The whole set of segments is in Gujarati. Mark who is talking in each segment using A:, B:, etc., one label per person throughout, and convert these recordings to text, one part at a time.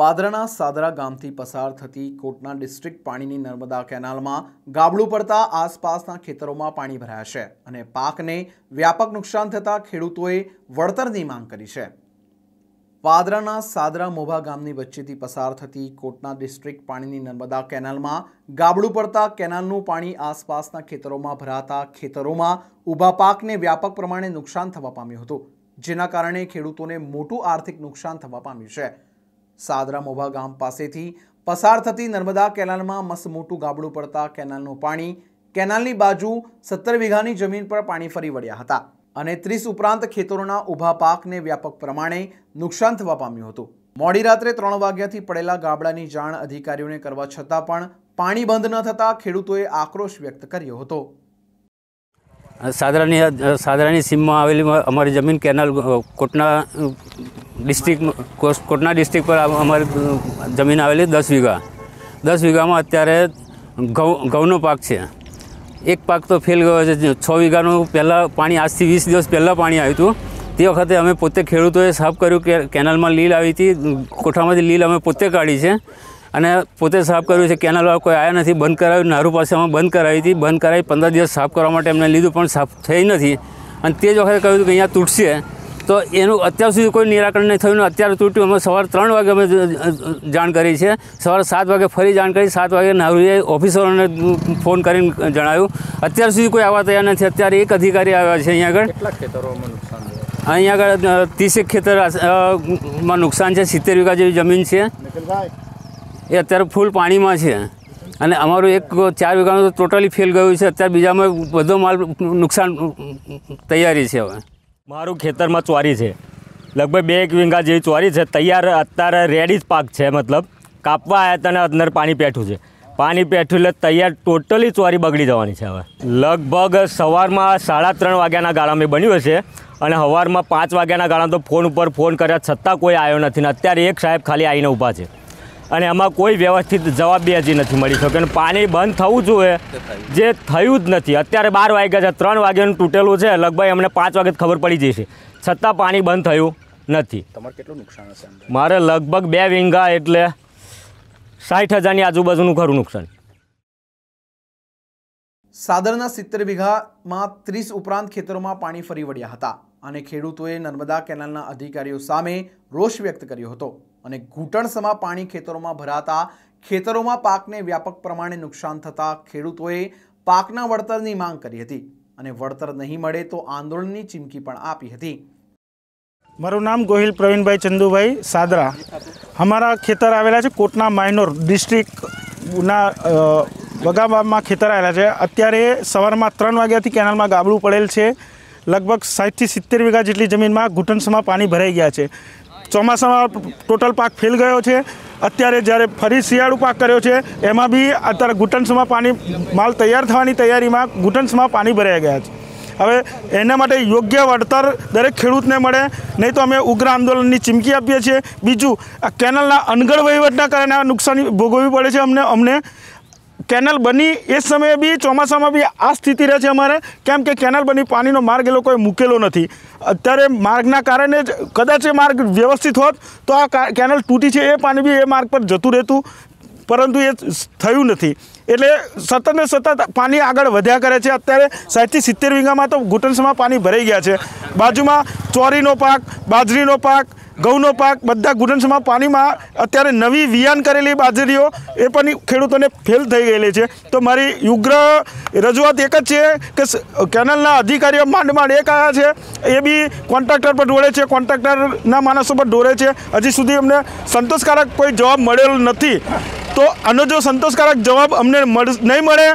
A: પાદરાના સાદરા ગામથી પસાર થતી કોટના ડિસ્ટ્રિક્ટ પાણીની નર્મદા કેનાલમાં ગાબડું પડતા આસપાસના ખેતરોમાં પાણી ભરાયા છે અને પાકને વ્યાપક નુકસાન થતાં ખેડૂતોએ વળતરની માંગ કરી છે પાદરાના સાદરા મોભા ગામની વચ્ચેથી પસાર થતી કોટના ડિસ્ટ્રિક્ટ પાણીની નર્મદા કેનાલમાં ગાબડું પડતા કેનાલનું પાણી આસપાસના ખેતરોમાં ભરાતા ખેતરોમાં ઊભા પાકને વ્યાપક પ્રમાણે નુકસાન થવા પામ્યું હતું જેના કારણે ખેડૂતોને મોટું આર્થિક નુકસાન થવા પામ્યું છે સાદરા મોભા ગામ પાસેથી પસાર થતી નર્મદા કેનાલમાં મસ્ત મોટું ગાબડું પડતા કેનાલનું પાણી કેનાલની બાજુ સત્તર વીઘાની જમીન પર પાણી ફરી વળ્યા હતા અને ત્રીસ ઉપરાંત ખેતરોના ઊભા પાકને વ્યાપક પ્રમાણે નુકસાન થવા પામ્યું હતું મોડી રાત્રે ત્રણ વાગ્યાથી પડેલા ગાબડાની જાણ અધિકારીઓને કરવા છતાં પણ પાણી બંધ ન થતાં ખેડૂતોએ આક્રોશ વ્યક્ત કર્યો હતો
B: સાદરાની સાદરાની સીમમાં આવેલી અમારી જમીન કેનાલ કોટના ડિસ્ટ્રિક્ટ કોટના ડિસ્ટ્રિક્ટ પર અમારી જમીન આવેલી દસ વીઘા દસ વીઘામાં અત્યારે ઘઉં ઘઉંનો પાક છે એક પાક તો ફેલ ગયો છે છ વીઘાનું પહેલાં પાણી આજથી વીસ દિવસ પહેલાં પાણી આવ્યું હતું તે વખતે અમે પોતે ખેડૂતોએ સાફ કર્યું કે કેનાલમાં લીલ આવી હતી કોઠામાંથી લીલ અમે પોતે કાઢી છે અને પોતે સાફ કર્યું છે કેનાલવાળા કોઈ આવ્યા નથી બંધ કરાવ્યું નારું પાસે અમે બંધ કરાવી હતી બંધ કરાવી પંદર દિવસ સાફ કરવા માટે એમને લીધું પણ સાફ થઈ નથી અને તે જ વખતે કહ્યું કે અહીંયા તૂટશે તો એનું અત્યાર સુધી કોઈ નિરાકરણ નહીં થયું અત્યારે તૂટ્યું અમે સવારે ત્રણ વાગે અમે જાણ કરી છે સવારે સાત વાગે ફરી જાણ કરી સાત વાગે નાવરીએ ઓફિસરોને ફોન કરીને જણાવ્યું અત્યાર સુધી કોઈ આવવા તૈયાર નથી અત્યારે એક અધિકારી આવ્યા છે અહીંયા આગળ ખેતરોમાં નુકસાન અહીંયા આગળ ત્રીસેક ખેતરમાં નુકસાન છે સિત્તેર વીઘા જેવી જમીન છે એ અત્યારે ફૂલ પાણીમાં છે અને અમારું એક ચાર વીઘાનું તો ટોટલી ફેલ ગયું છે અત્યારે બીજામાં બધો માલ નુકસાન તૈયારી છે હવે મારું ખેતરમાં ચોરી છે
C: લગભગ બે એક વીંગા જેવી ચોરી છે તૈયાર અત્યારે રેડી જ પાક છે મતલબ કાપવા આવ્યા તને અંદર પાણી પેઠું છે પાણી પેઠું એટલે તૈયાર ટોટલી ચોરી બગડી જવાની છે હવે લગભગ સવારમાં સાડા ત્રણ વાગ્યાના ગાળામાં બન્યું હશે અને સવારમાં પાંચ વાગ્યાના ગાળામાં તો ફોન ઉપર ફોન કર્યા છતાં કોઈ આવ્યો નથી અત્યારે એક સાહેબ ખાલી આવીને ઊભા છે અને આમાં કોઈ વ્યવસ્થિત જવાબદારી નથી મળી શકે અને પાણી બંધ થવું જોઈએ જે થયું જ નથી અત્યારે બાર વાગ્યા છે ત્રણ વાગ્યાનું તૂટેલું છે લગભગ અમને પાંચ વાગે ખબર પડી જશે છતાં પાણી બંધ થયું નથી
A: તમારે કેટલું નુકસાન હશે
C: મારે લગભગ બે વીંગા એટલે સાઠ હજારની આજુબાજુનું ખરું નુકસાન
A: સાદરના સિત્તેર વીઘામાં ત્રીસ ઉપરાંત ખેતરોમાં પાણી ફરી વળ્યા હતા અને ખેડૂતોએ નર્મદા કેનાલના અધિકારીઓ સામે રોષ વ્યક્ત કર્યો હતો અને ઘૂંટણસમાં પાણી ખેતરોમાં ભરાતા ખેતરોમાં પાકને વ્યાપક પ્રમાણે નુકસાન થતાં ખેડૂતોએ પાકના વળતરની માંગ કરી હતી અને વળતર નહીં મળે તો આંદોલનની ચીમકી પણ આપી હતી
D: મારું નામ ગોહિલ પ્રવીણભાઈ ચંદુભાઈ સાદરા અમારા ખેતર આવેલા છે કોટના માઇનોર ડિસ્ટ્રિક્ટના વગાબામાં ખેતર આવેલા છે અત્યારે સવારમાં ત્રણ વાગ્યાથી કેનાલમાં ગાબડું પડેલ છે લગભગ સાઠથી સિત્તેર વીઘા જેટલી જમીનમાં ઘૂંટણસમાં પાણી ભરાઈ ગયા છે ચોમાસામાં ટોટલ પાક ફેલ ગયો છે અત્યારે જ્યારે ફરી શિયાળુ પાક કર્યો છે એમાં બી અત્યારે ઘૂંટણસમાં પાણી માલ તૈયાર થવાની તૈયારીમાં ઘૂંટણસમાં પાણી ભરાઈ ગયા છે હવે એના માટે યોગ્ય વળતર દરેક ખેડૂતને મળે નહીં તો અમે ઉગ્ર આંદોલનની ચીમકી આપીએ છીએ બીજું આ કેનલના અનગઢ વહીવટના કારણે આ નુકસાની ભોગવવી પડે છે અમને અમને કેનલ બની એ સમયે બી ચોમાસામાં બી આ સ્થિતિ રહે છે અમારે કેમ કે કેનલ બની પાણીનો માર્ગ એ લોકોએ મૂકેલો નથી અત્યારે માર્ગના કારણે જ કદાચ એ માર્ગ વ્યવસ્થિત હોત તો આ કેનલ તૂટી છે એ પાણી બી એ માર્ગ પર જતું રહેતું પરંતુ એ થયું નથી એટલે સતત ને સતત પાણી આગળ વધ્યા કરે છે અત્યારે સાઠથી સિત્તેર વીઘામાં તો ઘૂંટણસમાં પાણી ભરાઈ ગયા છે બાજુમાં ચોરીનો પાક બાજરીનો પાક ઘઉંનો પાક બધા ગુડન્સમાં પાણીમાં અત્યારે નવી વિયાન કરેલી બાજરીઓ એ પણ ખેડૂતોને ફેલ થઈ ગયેલી છે તો મારી યુગ્ર રજૂઆત એક જ છે કે કેનલના અધિકારીઓ માંડ માંડ એક આવ્યા છે એ બી કોન્ટ્રાક્ટર પર ઢોળે છે કોન્ટ્રાક્ટરના માણસો પર ઢોળે છે હજી સુધી અમને સંતોષકારક કોઈ જવાબ મળેલો નથી તો આનો જો સંતોષકારક જવાબ અમને મળ નહીં મળે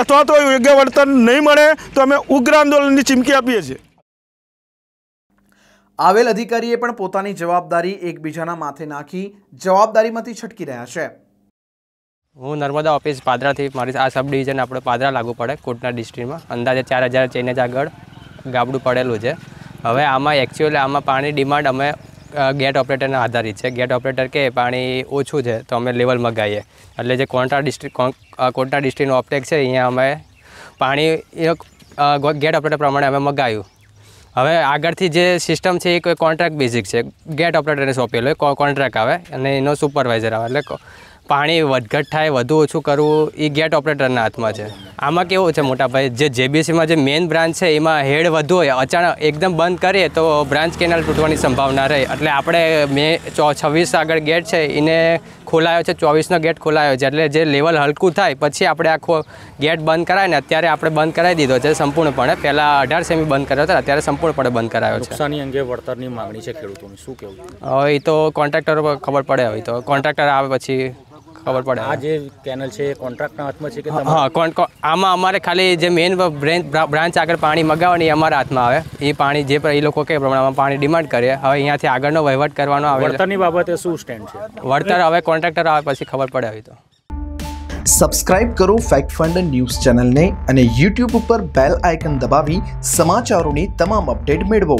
D: અથવા તો યોગ્ય વળતર નહીં મળે તો અમે ઉગ્ર આંદોલનની ચીમકી આપીએ છીએ
A: આવેલ અધિકારીએ પણ પોતાની જવાબદારી એકબીજાના માથે નાખી જવાબદારીમાંથી છટકી રહ્યા છે
E: હું નર્મદા ઓફિસ પાદરાથી મારી આ સબ ડિવિઝન આપણે પાદરા લાગુ પડે કોટના ડિસ્ટ્રિક્ટમાં અંદાજે ચાર હજાર ચેનેજ આગળ ગાબડું પડેલું છે હવે આમાં એકચ્યુઅલી આમાં પાણી ડિમાન્ડ અમે ગેટ ઓપરેટરના આધારિત છે ગેટ ઓપરેટર કે પાણી ઓછું છે તો અમે લેવલ મગાવીએ એટલે જે કોન્ટા ડિસ્ટ્રિક્ટ કોટા ડિસ્ટ્રિક્ટનો ઓપટેક છે અહીંયા અમે પાણી ગેટ ઓપરેટર પ્રમાણે અમે મગાવ્યું હવે આગળથી જે સિસ્ટમ છે એ કોઈ કોન્ટ્રાક્ટ બેઝિક છે ગેટ ઓપરેટરને સોંપેલો હોય કોન્ટ્રાક્ટ આવે અને એનો સુપરવાઇઝર આવે એટલે પાણી વધઘટ થાય વધુ ઓછું કરવું એ ગેટ ઓપરેટરના હાથમાં છે આમાં કેવું છે મોટાભાઈ જે જેબીસીમાં જે મેઇન બ્રાન્ચ છે એમાં હેડ વધુ હોય અચાનક એકદમ બંધ કરીએ તો બ્રાન્ચ કેનાલ તૂટવાની સંભાવના રહે એટલે આપણે મે છવ્વીસ આગળ ગેટ છે એને ખોલાયો છે ચોવીસનો ગેટ ખોલાયો છે એટલે જે લેવલ હલકું થાય પછી આપણે આખો ગેટ બંધ કરાવીને અત્યારે આપણે બંધ કરાવી દીધો છે સંપૂર્ણપણે પહેલાં અઢાર સેમી બંધ કર્યો હતો અત્યારે સંપૂર્ણપણે બંધ કરાયો છે નુકસાની અંગે વળતરની માગણી છે ખેડૂતોની શું કહેવું એ તો કોન્ટ્રાક્ટરો ખબર પડે હવે તો કોન્ટ્રાક્ટર આવે પછી ખબર પડે આ જે કેનલ છે કોન્ટ્રાક્ટના હાથમાં છે કે હા આમાં અમારે ખાલી જે મેઇન બ્રાન્ચ આગળ પાણી મગાવવાની એ અમારા હાથમાં આવે એ પાણી જે એ લોકો કે પ્રમાણમાં પાણી ડિમાન્ડ કરે હવે અહીંયાથી આગળનો વહીવટ કરવાનો આવે વળતરની બાબતે શું સ્ટેન્ડ છે વળતર હવે કોન્ટ્રાક્ટર આવે પછી ખબર પડે આવી તો
A: સબસ્ક્રાઇબ કરો ફેક્ટ ફંડ ન્યૂઝ ચેનલને અને યુટ્યુબ ઉપર બેલ આઇકન દબાવી સમાચારોની તમામ અપડેટ મેળવો